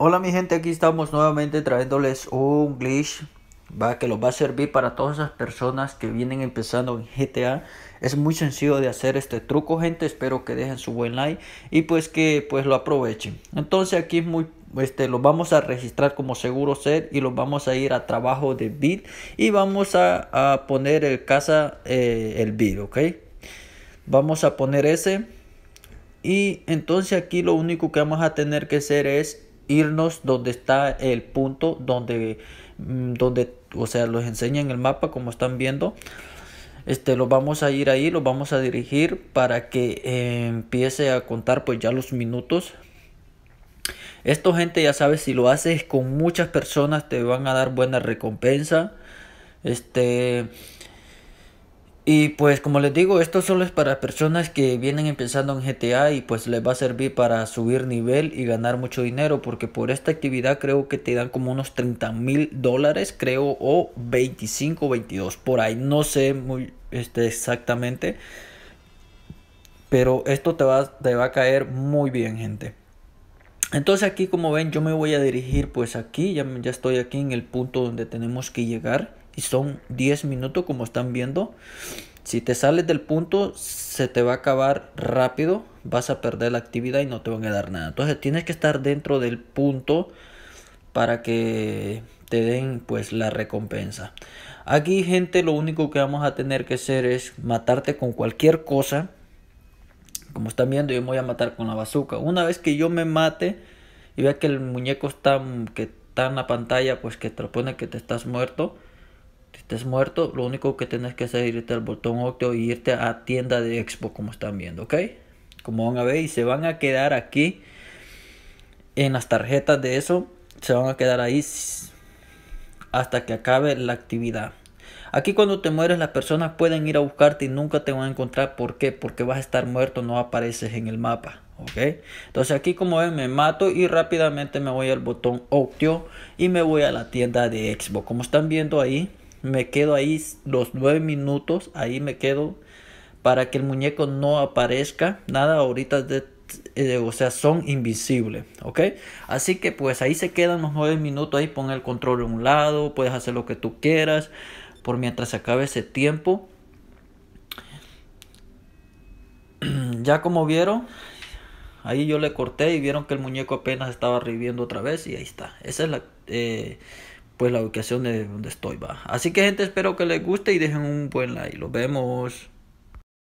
Hola mi gente, aquí estamos nuevamente trayéndoles un glitch ¿va? que los va a servir para todas esas personas que vienen empezando en GTA. Es muy sencillo de hacer este truco, gente. Espero que dejen su buen like y pues que pues lo aprovechen. Entonces aquí es muy este lo vamos a registrar como seguro ser y lo vamos a ir a trabajo de bid y vamos a, poner el casa eh, el bid, ok. Vamos a poner ese y entonces aquí lo único que vamos a tener que hacer es irnos donde está el punto donde, mm, donde o sea, los enseña en el mapa, como están viendo. Este, lo vamos a ir ahí, lo vamos a dirigir para que eh, empiece a contar pues ya los minutos. Esto gente ya sabes, si lo haces con muchas personas te van a dar buena recompensa. Este, y pues como les digo, esto solo es para personas que vienen empezando en GTA y pues les va a servir para subir nivel y ganar mucho dinero porque por esta actividad creo que te dan como unos 30 mil dólares creo o 25 22 por ahí no sé muy este, exactamente pero esto te va, te va a caer muy bien gente. Entonces aquí como ven yo me voy a dirigir pues aquí, ya, ya estoy aquí en el punto donde tenemos que llegar y son 10 minutos como están viendo. Si te sales del punto, se te va a acabar rápido, vas a perder la actividad y no te van a dar nada. Entonces tienes que estar dentro del punto para que te den pues la recompensa. Aquí gente, lo único que vamos a tener que hacer es matarte con cualquier cosa. Como están viendo, yo me voy a matar con la bazooka. Una vez que yo me mate y vea que el muñeco está, que está en la pantalla, pues que te que te estás muerto si estés muerto, lo único que tienes que hacer es irte al botón Octio y irte a tienda de expo, como están viendo, ¿ok? Como van a ver, y se van a quedar aquí en las tarjetas de eso, se van a quedar ahí hasta que acabe la actividad. Aquí cuando te mueres las personas pueden ir a buscarte y nunca te van a encontrar. ¿Por qué? Porque vas a estar muerto, no apareces en el mapa. ¿Ok? Entonces aquí como ven me mato y rápidamente me voy al botón Octio y me voy a la tienda de expo Como están viendo ahí, me quedo ahí los nueve minutos, ahí me quedo para que el muñeco no aparezca nada ahorita de, eh, o sea son invisibles ok así que pues ahí se quedan los nueve minutos ahí pon el control a un lado puedes hacer lo que tú quieras por mientras se acabe ese tiempo ya como vieron ahí yo le corté y vieron que el muñeco apenas estaba reviviendo otra vez y ahí está esa es la eh, pues la ubicación de donde estoy, va. Así que gente, espero que les guste y dejen un buen like. Los vemos.